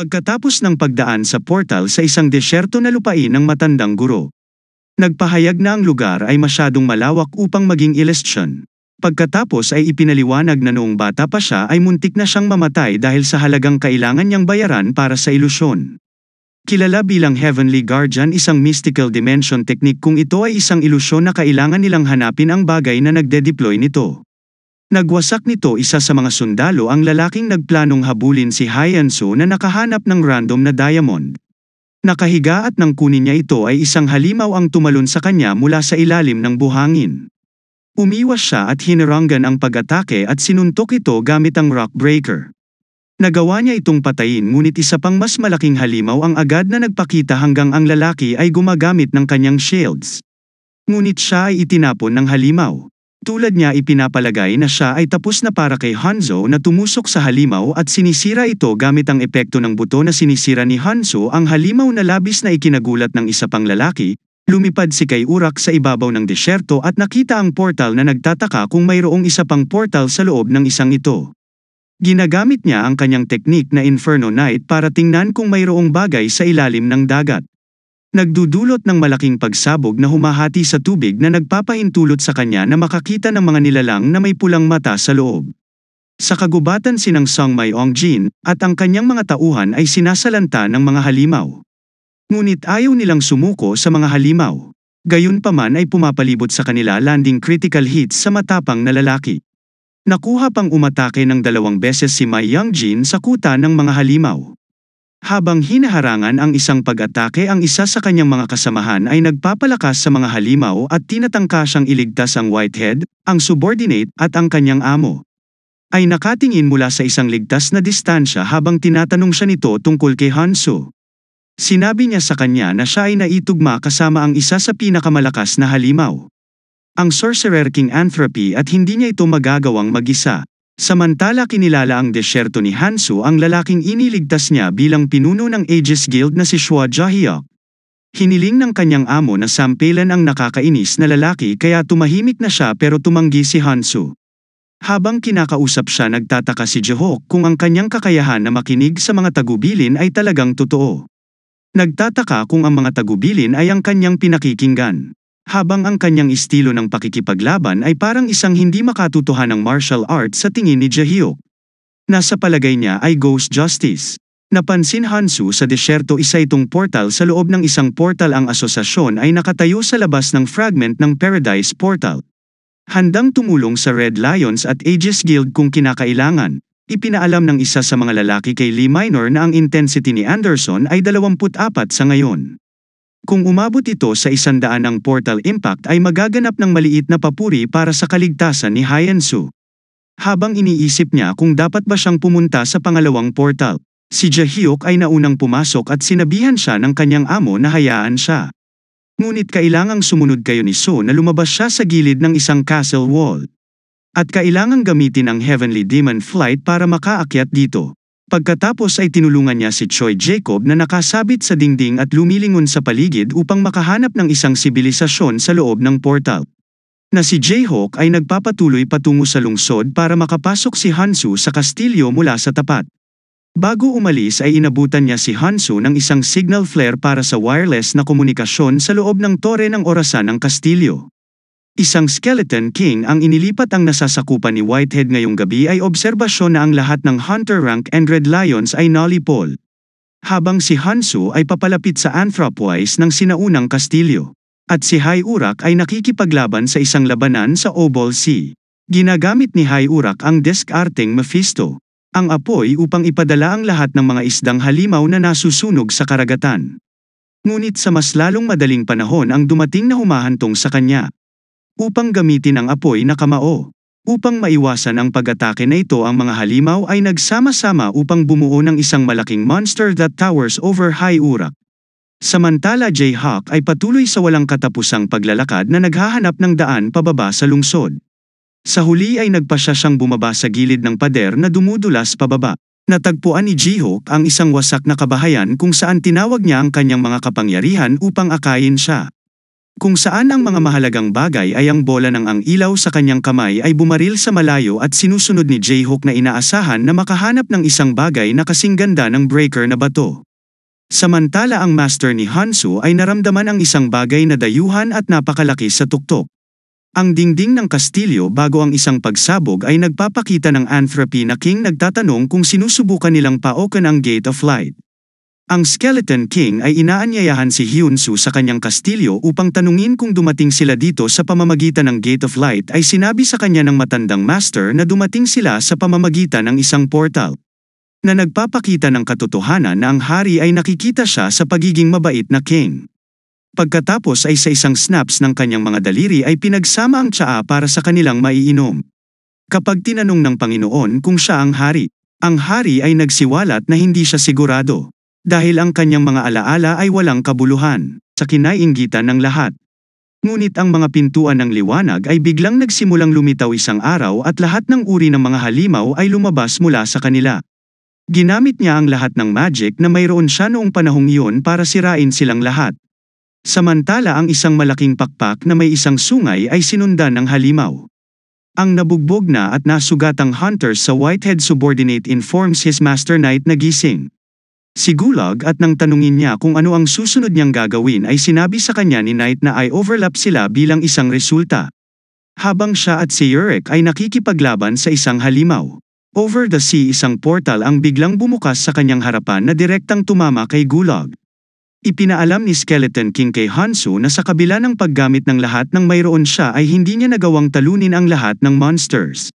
Pagkatapos ng pagdaan sa portal sa isang desyerto na lupain ng matandang guro, nagpahayag na ang lugar ay masyadong malawak upang maging eleksyon. Pagkatapos ay ipinaliwanag na noong bata pa siya ay muntik na siyang mamatay dahil sa halagang kailangan niyang bayaran para sa ilusyon. Kilala bilang Heavenly Guardian isang mystical dimension technique kung ito ay isang ilusyon na kailangan nilang hanapin ang bagay na nagde-deploy nito. Nagwasak nito isa sa mga sundalo ang lalaking nagplanong habulin si Hyansu na nakahanap ng random na diamond. Nakahiga at nang kunin niya ito ay isang halimaw ang tumalon sa kanya mula sa ilalim ng buhangin. Umiwas siya at hinaranggan ang pag-atake at sinuntok ito gamit ang rock breaker. Nagawa niya itong patayin ngunit isa pang mas malaking halimaw ang agad na nagpakita hanggang ang lalaki ay gumagamit ng kanyang shields. Ngunit siya ay itinapon ng halimaw. Tulad niya ipinapalagay na siya ay tapos na para kay Hanzo na tumusok sa halimaw at sinisira ito gamit ang epekto ng buto na sinisira ni Hanzo ang halimaw na labis na ikinagulat ng isa pang lalaki, lumipad si kay Urak sa ibabaw ng desyerto at nakita ang portal na nagtataka kung mayroong isa pang portal sa loob ng isang ito. Ginagamit niya ang kanyang teknik na Inferno Knight para tingnan kung mayroong bagay sa ilalim ng dagat. Nagdudulot ng malaking pagsabog na humahati sa tubig na nagpapaintulot sa kanya na makakita ng mga nilalang na may pulang mata sa loob. Sa kagubatan sinang Song Mayong Jin, at ang kanyang mga tauhan ay sinasalanta ng mga halimaw. Ngunit ayaw nilang sumuko sa mga halimaw. Gayunpaman ay pumapalibot sa kanila landing critical hits sa matapang na lalaki. Nakuha pang umatake ng dalawang beses si Mai Jin sa kuta ng mga halimaw. Habang hinaharangan ang isang pag-atake ang isa sa kanyang mga kasamahan ay nagpapalakas sa mga halimaw at tinatangka siyang iligtas ang Whitehead, ang subordinate at ang kanyang amo. Ay nakatingin mula sa isang ligtas na distansya habang tinatanong siya nito tungkol kay Hansu. Sinabi niya sa kanya na siya ay naitugma kasama ang isa sa pinakamalakas na halimaw. Ang Sorcerer King Anthropy at hindi niya ito magagawang mag-isa. Samantala kinilala ang desyerto ni Hansu ang lalaking iniligtas niya bilang pinuno ng Aegis Guild na si Shua Jahiok. Hiniling ng kanyang amo na sampelan ang nakakainis na lalaki kaya tumahimik na siya pero tumanggi si Hansu. Habang kinakausap siya nagtataka si Jehok kung ang kanyang kakayahan na makinig sa mga tagubilin ay talagang totoo. Nagtataka kung ang mga tagubilin ay ang kanyang pinakikinggan habang ang kanyang estilo ng pakikipaglaban ay parang isang hindi makatutuhan ng martial arts sa tingin ni Jahyuk. Nasa palagay niya ay Ghost Justice. Napansin Hansu sa desyerto isa itong portal sa loob ng isang portal ang asosasyon ay nakatayo sa labas ng fragment ng Paradise Portal. Handang tumulong sa Red Lions at Aegis Guild kung kinakailangan. Ipinaalam ng isa sa mga lalaki kay Lee Minor na ang intensity ni Anderson ay 24 sa ngayon. Kung umabot ito sa isandaan ang portal impact ay magaganap ng maliit na papuri para sa kaligtasan ni Hyansu. Habang iniisip niya kung dapat ba siyang pumunta sa pangalawang portal, si Jahyuk ay naunang pumasok at sinabihan siya ng kanyang amo na hayaan siya. Ngunit kailangang sumunod kayo ni So na lumabas siya sa gilid ng isang castle wall. At kailangang gamitin ang Heavenly Demon Flight para makaakyat dito. Pagkatapos ay tinulungan niya si Choi Jacob na nakasabit sa dingding at lumilingon sa paligid upang makahanap ng isang sibilisasyon sa loob ng portal. Na si Jayhawk ay nagpapatuloy patungo sa lungsod para makapasok si Hansu sa kastilyo mula sa tapat. Bago umalis ay inabutan niya si Hansu ng isang signal flare para sa wireless na komunikasyon sa loob ng tore ng orasan ng kastilyo. Isang skeleton king ang inilipat ang nasasakupan ni Whitehead ngayong gabi ay obserbasyon na ang lahat ng hunter rank and red lions ay nullipole. Habang si Hansu ay papalapit sa Anthropwise ng sinaunang kastilyo. At si Hai Urak ay nakikipaglaban sa isang labanan sa Obol Sea. Ginagamit ni Hai Urak ang diskarteng Mephisto. Ang apoy upang ipadala ang lahat ng mga isdang halimaw na nasusunog sa karagatan. Ngunit sa mas lalong madaling panahon ang dumating na humahantong sa kanya upang gamitin ang apoy na kamao. Upang maiwasan ang pag-atake na ito ang mga halimaw ay nagsama-sama upang bumuo ng isang malaking monster that towers over high urak. Samantala Jayhawk ay patuloy sa walang katapusang paglalakad na naghahanap ng daan pababa sa lungsod. Sa huli ay nagpasya siyang bumaba sa gilid ng pader na dumudulas pababa. Natagpuan ni Jihawk ang isang wasak na kabahayan kung saan tinawag niya ang kanyang mga kapangyarihan upang akayin siya kung saan ang mga mahalagang bagay ay ang bola ng ang ilaw sa kanyang kamay ay bumaril sa malayo at sinusunod ni J-Hook na inaasahan na makahanap ng isang bagay na kasingganda ng breaker na bato. Samantala ang master ni Hansu ay naramdaman ang isang bagay na dayuhan at napakalaki sa tuktok. Ang dingding ng kastilyo bago ang isang pagsabog ay nagpapakita ng anthropy na king nagtatanong kung sinusubukan nilang paokan ang Gate of Light. Ang Skeleton King ay inaanyayahan si Hyunsu sa kanyang kastilyo upang tanungin kung dumating sila dito sa pamamagitan ng Gate of Light ay sinabi sa kanya ng matandang master na dumating sila sa pamamagitan ng isang portal na nagpapakita ng katotohanan na ang hari ay nakikita siya sa pagiging mabait na king. Pagkatapos ay sa isang snaps ng kanyang mga daliri ay pinagsama ang tsaa para sa kanilang maiinom. Kapag tinanong ng Panginoon kung siya ang hari, ang hari ay nagsiwalat na hindi siya sigurado. Dahil ang kanyang mga alaala ay walang kabuluhan, sa kinainggitan ng lahat. Ngunit ang mga pintuan ng liwanag ay biglang nagsimulang lumitaw isang araw at lahat ng uri ng mga halimaw ay lumabas mula sa kanila. Ginamit niya ang lahat ng magic na mayroon siya noong panahong iyon para sirain silang lahat. Samantala ang isang malaking pakpak na may isang sungay ay sinundan ng halimaw. Ang nabugbog na at nasugatang hunter sa Whitehead subordinate informs his master knight na gising. Si Gulag at nang tanungin niya kung ano ang susunod niyang gagawin ay sinabi sa kanya ni Knight na ay overlap sila bilang isang resulta. Habang siya at si Yurik ay nakikipaglaban sa isang halimaw. Over the sea isang portal ang biglang bumukas sa kanyang harapan na direktang tumama kay Gulag. Ipinaalam ni Skeleton King kay Hansu na sa kabila ng paggamit ng lahat ng mayroon siya ay hindi niya nagawang talunin ang lahat ng monsters.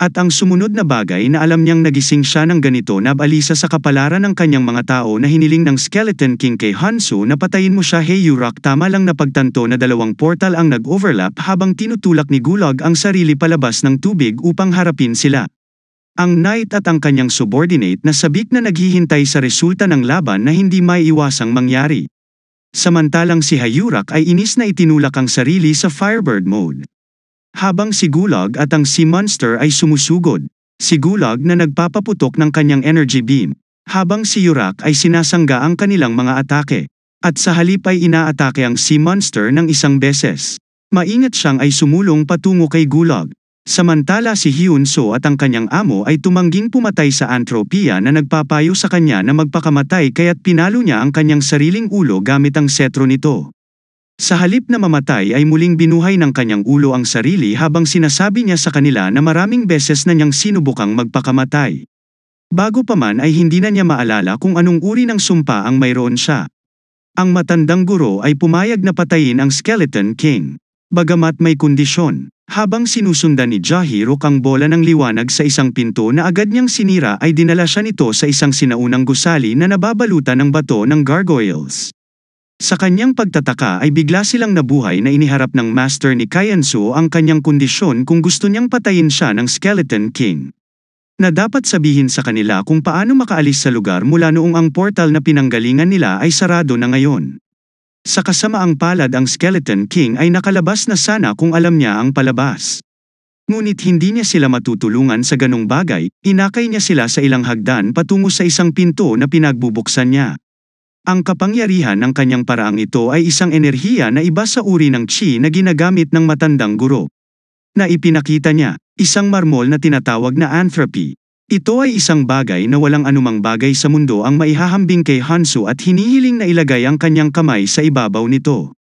At ang sumunod na bagay na alam niyang nagising siya ng ganito nabalisa sa kapalaran ng kanyang mga tao na hiniling ng Skeleton King kay Hansu na patayin mo siya hey Yurak tama lang napagtanto na dalawang portal ang nag-overlap habang tinutulak ni Gulag ang sarili palabas ng tubig upang harapin sila. Ang knight at ang kanyang subordinate na sabik na naghihintay sa resulta ng laban na hindi maiiwasang mangyari. Samantalang si Hayurak ay inis na itinulak ang sarili sa Firebird mode. Habang si Gulag at ang Sea Monster ay sumusugod, si Gulag na nagpapaputok ng kanyang energy beam, habang si Yurak ay sinasangga ang kanilang mga atake, at sa halip ay inaatake ang Sea Monster ng isang beses. Maingat siyang ay sumulong patungo kay Gulag, samantala si Hyunso at ang kanyang amo ay tumangging pumatay sa antropia na nagpapayo sa kanya na magpakamatay kaya't pinalo niya ang kanyang sariling ulo gamit ang setro nito. Sa halip na mamatay ay muling binuhay ng kanyang ulo ang sarili habang sinasabi niya sa kanila na maraming beses na niyang sinubukang magpakamatay. Bago pa man ay hindi na niya maalala kung anong uri ng sumpa ang mayroon siya. Ang matandang guro ay pumayag na patayin ang Skeleton King. Bagamat may kondisyon, habang sinusundan ni Jahiro ang bola ng liwanag sa isang pinto na agad niyang sinira ay dinala siya nito sa isang sinaunang gusali na nababalutan ng bato ng gargoyles. Sa kanyang pagtataka ay bigla silang nabuhay na iniharap ng master ni Kaiansu ang kanyang kondisyon kung gusto niyang patayin siya ng Skeleton King. Na dapat sabihin sa kanila kung paano makaalis sa lugar mula noong ang portal na pinanggalingan nila ay sarado na ngayon. Sa kasamaang palad ang Skeleton King ay nakalabas na sana kung alam niya ang palabas. Ngunit hindi niya sila matutulungan sa ganong bagay, inakay niya sila sa ilang hagdan patungo sa isang pinto na pinagbubuksan niya. Ang kapangyarihan ng kanyang paraang ito ay isang enerhiya na iba sa uri ng chi na ginagamit ng matandang guro. Na ipinakita niya, isang marmol na tinatawag na anthropy. Ito ay isang bagay na walang anumang bagay sa mundo ang maihahambing kay Hansu at hinihiling na ilagay ang kanyang kamay sa ibabaw nito.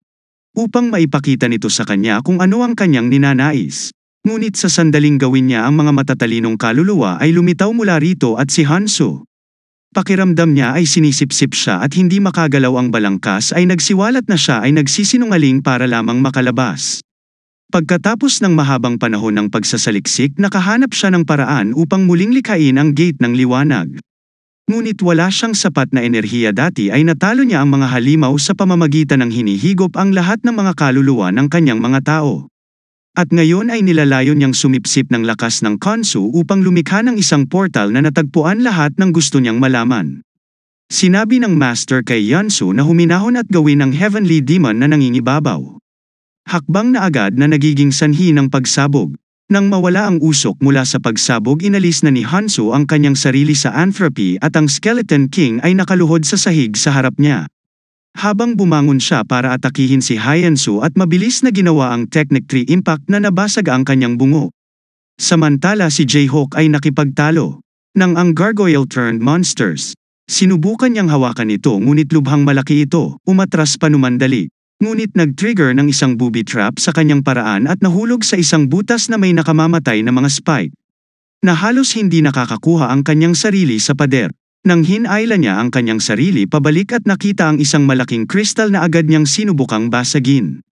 Upang maipakita nito sa kanya kung ano ang kanyang ninanais. Ngunit sa sandaling gawin niya ang mga matatalinong kaluluwa ay lumitaw mula rito at si Hansu. Pakiramdam niya ay sinisipsip siya at hindi makagalaw ang balangkas ay nagsiwalat na siya ay nagsisinungaling para lamang makalabas. Pagkatapos ng mahabang panahon ng pagsasaliksik nakahanap siya ng paraan upang muling likhain ang gate ng liwanag. Ngunit wala siyang sapat na enerhiya dati ay natalo niya ang mga halimaw sa pamamagitan ng hinihigop ang lahat ng mga kaluluwa ng kanyang mga tao. At ngayon ay nilalayo niyang sumipsip ng lakas ng Kansu upang lumikha ng isang portal na natagpuan lahat ng gusto niyang malaman. Sinabi ng Master kay Yansu na huminahon at gawin ang Heavenly Demon na nangingibabaw. Hakbang na agad na nagiging sanhi ng pagsabog. Nang mawala ang usok mula sa pagsabog inalis na ni Hansu ang kanyang sarili sa anthropy at ang Skeleton King ay nakaluhod sa sahig sa harap niya. Habang bumangon siya para atakihin si Hyensu at mabilis na ginawa ang Technic 3 impact na nabasag ang kanyang bungo. Samantala si Jayhawk ay nakipagtalo. Nang ang gargoyle turned monsters, sinubukan niyang hawakan ito ngunit lubhang malaki ito, umatras pa panumandali. Ngunit nag-trigger ng isang booby trap sa kanyang paraan at nahulog sa isang butas na may nakamamatay na mga spike. Na halos hindi nakakakuha ang kanyang sarili sa pader. Nang hinayla niya ang kanyang sarili pabalik at nakita ang isang malaking kristal na agad niyang sinubukang basagin.